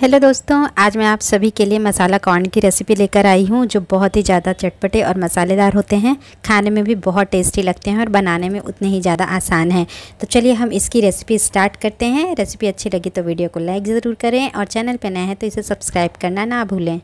hello दोस्तों आज मैं आप सभी के लिए मसाला कॉर्न की रेसिपी लेकर आई हूँ जो बहुत ही ज़्यादा चटपटे और मसालेदार होते हैं खाने में भी बहुत टेस्टी लगते हैं और बनाने में उतने ही ज़्यादा आसान हैं तो चलिए हम इसकी रेसिपी स्टार्ट करते हैं रेसिपी अच्छी लगी तो वीडियो को लाइक ज़रूर करें और चैनल पर नए हैं तो इसे सब्सक्राइब करना ना भूलें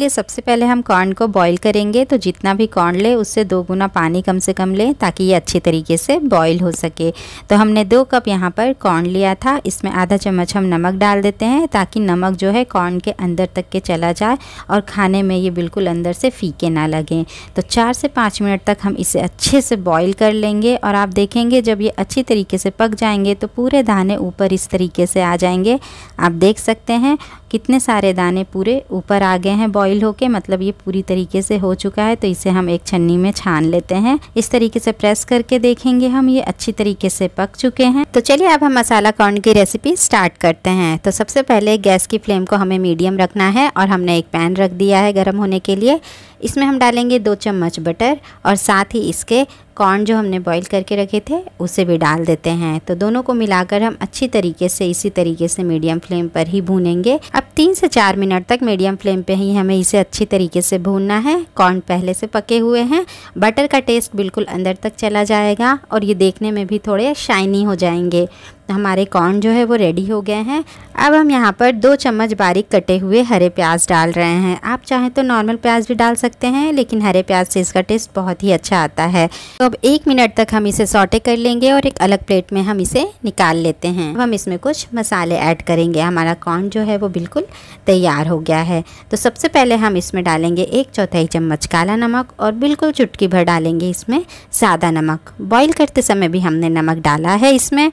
लिए सबसे पहले हम कॉर्न को बॉईल करेंगे तो जितना भी कॉर्न ले उससे दो गुना पानी कम से कम लें ताकि ये अच्छे तरीके से बॉईल हो सके तो हमने दो कप यहाँ पर कॉर्न लिया था इसमें आधा चम्मच हम नमक डाल देते हैं ताकि नमक जो है कॉर्न के अंदर तक के चला जाए और खाने में ये बिल्कुल अंदर से फीके ना लगें तो चार से पाँच मिनट तक हम इसे अच्छे से बॉयल कर लेंगे और आप देखेंगे जब ये अच्छी तरीके से पक जाएंगे तो पूरे दाने ऊपर इस तरीके से आ जाएंगे आप देख सकते हैं कितने सारे दाने पूरे ऊपर आ गए हैं बॉईल होके मतलब ये पूरी तरीके से हो चुका है तो इसे हम एक छन्नी में छान लेते हैं इस तरीके से प्रेस करके देखेंगे हम ये अच्छी तरीके से पक चुके हैं तो चलिए अब हम मसाला कॉर्न की रेसिपी स्टार्ट करते हैं तो सबसे पहले गैस की फ्लेम को हमें मीडियम रखना है और हमने एक पैन रख दिया है गर्म होने के लिए इसमें हम डालेंगे दो चम्मच बटर और साथ ही इसके कॉर्न जो हमने बॉईल करके रखे थे उसे भी डाल देते हैं तो दोनों को मिलाकर हम अच्छी तरीके से इसी तरीके से मीडियम फ्लेम पर ही भूनेंगे अब तीन से चार मिनट तक मीडियम फ्लेम पे ही हमें इसे अच्छी तरीके से भूनना है कॉर्न पहले से पके हुए हैं बटर का टेस्ट बिल्कुल अंदर तक चला जाएगा और ये देखने में भी थोड़े शाइनी हो जाएंगे हमारे कॉर्न जो है वो रेडी हो गए हैं अब हम यहाँ पर दो चम्मच बारीक कटे हुए हरे प्याज डाल रहे हैं आप चाहें तो नॉर्मल प्याज भी डाल सकते हैं लेकिन हरे प्याज से इसका टेस्ट बहुत ही अच्छा आता है तो अब एक मिनट तक हम इसे सौटे कर लेंगे और एक अलग प्लेट में हम इसे निकाल लेते हैं अब हम इसमें कुछ मसाले ऐड करेंगे हमारा कॉर्न जो है वो बिल्कुल तैयार हो गया है तो सबसे पहले हम इसमें डालेंगे एक चौथाई चम्मच काला नमक और बिल्कुल चुटकी भर डालेंगे इसमें सादा नमक बॉयल करते समय भी हमने नमक डाला है इसमें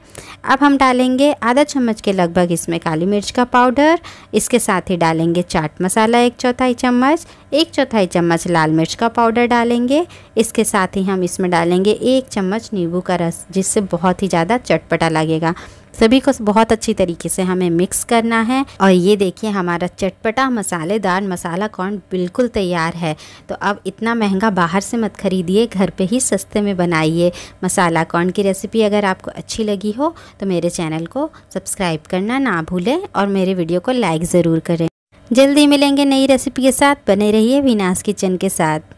अब हम डालेंगे आधा चम्मच के लगभग इसमें काली मिर्च का पाउडर इसके साथ ही डालेंगे चाट मसाला एक चौथाई चम्मच एक चौथाई चम्मच लाल मिर्च का पाउडर डालेंगे इसके साथ ही हम इसमें डालेंगे एक चम्मच नींबू का रस जिससे बहुत ही ज़्यादा चटपटा लगेगा सभी को बहुत अच्छी तरीके से हमें मिक्स करना है और ये देखिए हमारा चटपटा मसालेदार मसाला कॉर्न बिल्कुल तैयार है तो अब इतना महंगा बाहर से मत खरीदिए घर पे ही सस्ते में बनाइए मसाला कॉर्न की रेसिपी अगर आपको अच्छी लगी हो तो मेरे चैनल को सब्सक्राइब करना ना भूलें और मेरे वीडियो को लाइक ज़रूर करें जल्दी मिलेंगे नई रेसिपी के साथ बने रहिए विनाश किचन के साथ